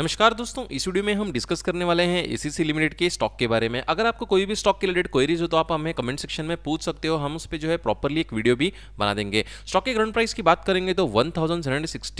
नमस्कार दोस्तों इस वीडियो में हम डिस्कस करने वाले हैं एसीसी लिमिटेड के स्टॉक के बारे में अगर आपको कोई भी स्टॉक के रिलेटेड क्वेरीज हो तो आप हमें कमेंट सेक्शन में पूछ सकते हो हम उस पर जो है प्रॉपरली एक वीडियो भी बना देंगे स्टॉक के करंट प्राइस की बात करेंगे तो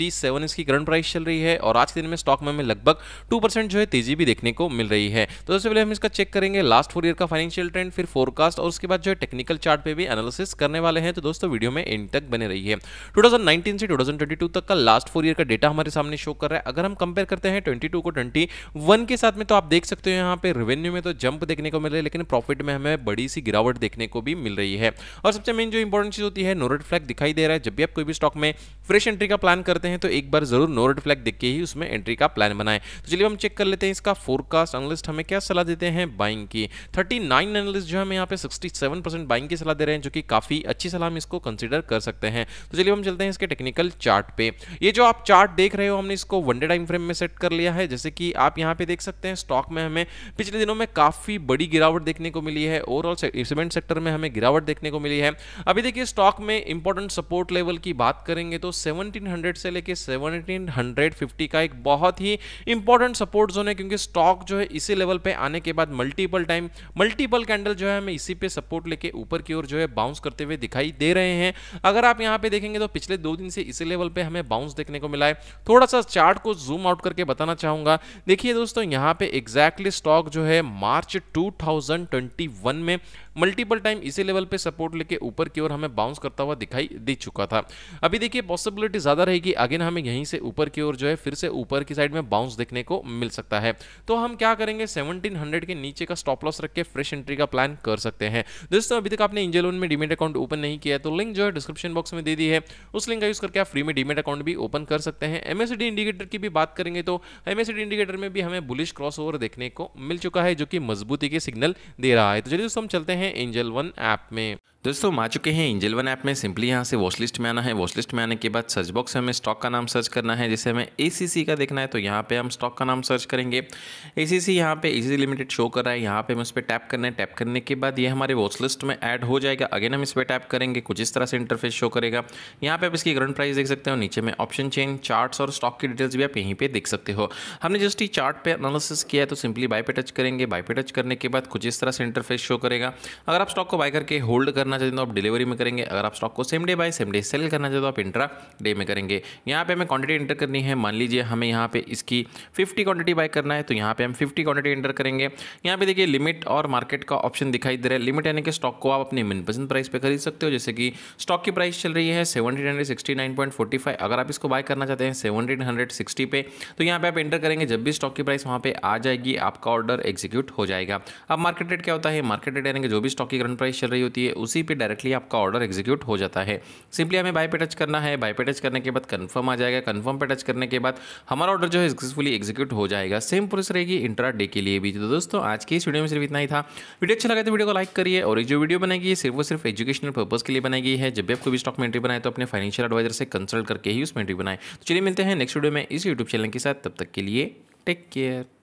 सेवन इसकी करंट प्राइस चल रही है और आज के दिन में स्टॉक में हमें लगभग टू जो है तेजी भी देखने को मिल रही है तो सबसे पहले हम इसका चेक करेंगे लास्ट फोर ईयर का फाइनेंशियल ट्रेंड फिर फोरकास्ट और उसके बाद जो है टेक्निकल चार्ट पे भी एनालिसिस करने वाले हैं तो दोस्तों वीडियो में एंड तक बने रही है टू से टू तक का लास्ट फोर ईयर का डेटा हमारे सामने शो कर रहा है अगर हम कंपेयर करते हैं 22 को 21 के साथ में तो आप देख सकते हो यहाँ पे रेवेन्यू में तो जंप देखने को मिल रही है लेकिन प्रॉफिट में हमें बड़ी सी गिरावट देखने को भी मिल रही है और सबसे मेन जो इंपॉर्टेंट चीज़ होती है नोरेड फ्लैग दिखाई दे रहा है जब भी आप कोई भी स्टॉक में फ्रेश एंट्री का प्लान करते हैं तो एक बार जरूर नोरेड फ्लैग देख के ही उसमें एंट्री का प्लान बनाए तो चलिए हम चेक कर लेते हैं इसका फोरकास्ट एनलिस्ट हमें क्या सलाह देते हैं बाइंग की थर्टी नाइन एनालिस्ट जो हमें यहाँ पे 67 परसेंट बाइंग की सलाह दे रहे हैं जो कि काफ़ी अच्छी सलाह हम इसको कंसिडर कर सकते हैं तो चलिए हम चलते हैं इसके टेक्निकल चार्ट पे ये जो आप चार्ट देख रहे हो हमने इसको वनडे टाइम फ्रेम में सेट कर लिया लिया है जैसे कि आप यहाँ पे देख सकते हैं स्टॉक में हमें पिछले दिनों में काफ़ी बड़ी गिरावट देखने को मिली है ओवरऑल सीमेंट सेक्टर में हमें गिरावट देखने को मिली है अभी देखिए स्टॉक में इंपॉर्टेंट सपोर्ट लेवल की बात करेंगे तो सेवनटीन से लेकर सेवनटीन का एक बहुत ही इंपॉर्टेंट सपोर्ट जोन है क्योंकि स्टॉक जो है इसी लेवल पर आने के बाद मल्टीपल टाइम मल्टीपल कैंडल जो है हमें इसी पे सपोर्ट लेके ऊपर की ओर जो है बाउंस करते हुए दिखाई दे रहे हैं अगर आप यहाँ पे देखेंगे तो पिछले दो दिन से इसी लेवल पे हमें बाउंस देखने को मिला है थोड़ा सा चार्ट को जूम आउट करके बताना बताना चाहूंगा देखिए दोस्तों यहाँ पे एग्जैक्टली स्टॉक जो है मार्च 2021 में मल्टीपल टाइम इसी लेवल पे सपोर्ट लेके ऊपर की ओर हमें बाउंस करता हुआ दिखाई दे चुका था अभी देखिए पॉसिबिलिटी ज़्यादा रहेगी अगेन हमें यहीं से ऊपर की ओर जो है फिर से ऊपर की साइड में बाउंस देखने को मिल सकता है तो हम क्या करेंगे 1700 के नीचे का स्टॉप लॉस रख के फ्रेश एंट्री का प्लान कर सकते हैं दोस्तों अभी तक आपने इंजेलोन में डीमेट अकाउंट ओपन नहीं किया है तो लिंक जो है डिस्क्रिप्शन बॉक्स में दे दी है उस लिंक का यूज़ करके आप फ्री में डीमेट अकाउंट भी ओपन कर सकते हैं एमएसडी इंडिकेटर की भी बात करेंगे तो एमएसडी इंडिकेटर में भी हमें बुलिश क्रॉस देखने को मिल चुका है जो कि मजबूती के सिग्नल दे रहा है तो चलिए दोस्तों हम चलते हैं हैं एंजल वन ऐप में दोस्तों आ चुके हैं इंजल वन ऐप में सिंपली यहाँ से वॉच लिस्ट में आना है वॉच लिस्ट में आने के बाद सर्च बॉक्स में हमें स्टॉक का नाम सर्च करना है जैसे हमें ए का देखना है तो यहाँ पे हम स्टॉक का नाम सर्च करेंगे ए सी सी यहाँ पर ए सी लिमिटेड शो कर रहा है यहाँ पे हम इस पर टैप करना है टैप करने के बाद ये हमारे वॉच लिस्ट में ऐड हो जाएगा अगेन हम इस पर टैप करेंगे कुछ इस तरह से इंटरफेस शो करेगा यहाँ पर आप इसकी करंट प्राइस देख सकते हो नीचे में ऑप्शन चेंज चार्ट और स्टॉक की डिटेल्स भी आप यहीं पर देख सकते हो हमने जस्ट ही चार्ट पे एनालिसिस किया तो सिंपली बाय पे टच करेंगे बाय पे टच करने के बाद कुछ इस तरह से इंटरफेस शो करेगा अगर आप स्टॉक को बाय करके होल्ड करना करना चाहते हैं तो आप डिलीवरी में करेंगे अगर आप स्टॉक को same day buy same day sell करना चाहते हो तो आप इंट्रा डे में करेंगे यहाँ पे हमें क्वांटिटी इंटर करनी है मान लीजिए हमें यहाँ पे इसकी 50 क्वांटिटी बाय करना है तो यहाँ पे हम 50 क्वांटिटी इंटर करेंगे यहाँ पे देखिए लिमिट और मार्केट का ऑप्शन दिखाई दे रहा है लिमिट यानी कि स्टॉक को आप अपनी मनपसंद प्राइस पर खरीद सकते हो जैसे कि स्टॉक की प्राइस चल रही है सेवनटीन अगर आप इसको बाय करना चाहते हैं सेवनटीन पे तो यहाँ पर आप इंटर करेंगे जब भी स्टॉक की प्राइस वहाँ पर आ जाएगी आपका ऑर्डर एग्जीक्यूट हो जाएगा अब मार्केट रेट क्या होता है मार्केट रेट यानी कि जो भी स्टॉक की करंट प्राइस चल रही होती है उसी उसी पे डायरेक्टली आपका ऑर्डर एग्जीक्यूट हो जाता है सिंपली हमें बाय पे टच करना है बाय पे टच करने के बाद कंफर्म आ जाएगा कंफर्म पे टच करने के बाद हमारा ऑर्डर जो है सक्सेसफुली एग्जीक्यूट हो जाएगा सेम प्रोसेस रहेगी इंट्रा डे के लिए भी तो दोस्तों आज की इस वीडियो में सिर्फ इतना ही था वीडियो अच्छा लगा तो वीडियो को लाइक करिए और जो वीडियो बनाई सिर्फ और सिर्फ एजुकेशनल पर्पज़ के लिए बनाई गई है जब भी आपको भी स्टॉक मेंट्री बनाए तो अपने फाइनेंशियल एडवाइजर से कंसल्ट करके ही उस मेंट्री बनाए तो चलिए मिलते हैं नेक्स्ट वीडियो में इस यूट्यूब चैनल के साथ तब तक के लिए टेक केयर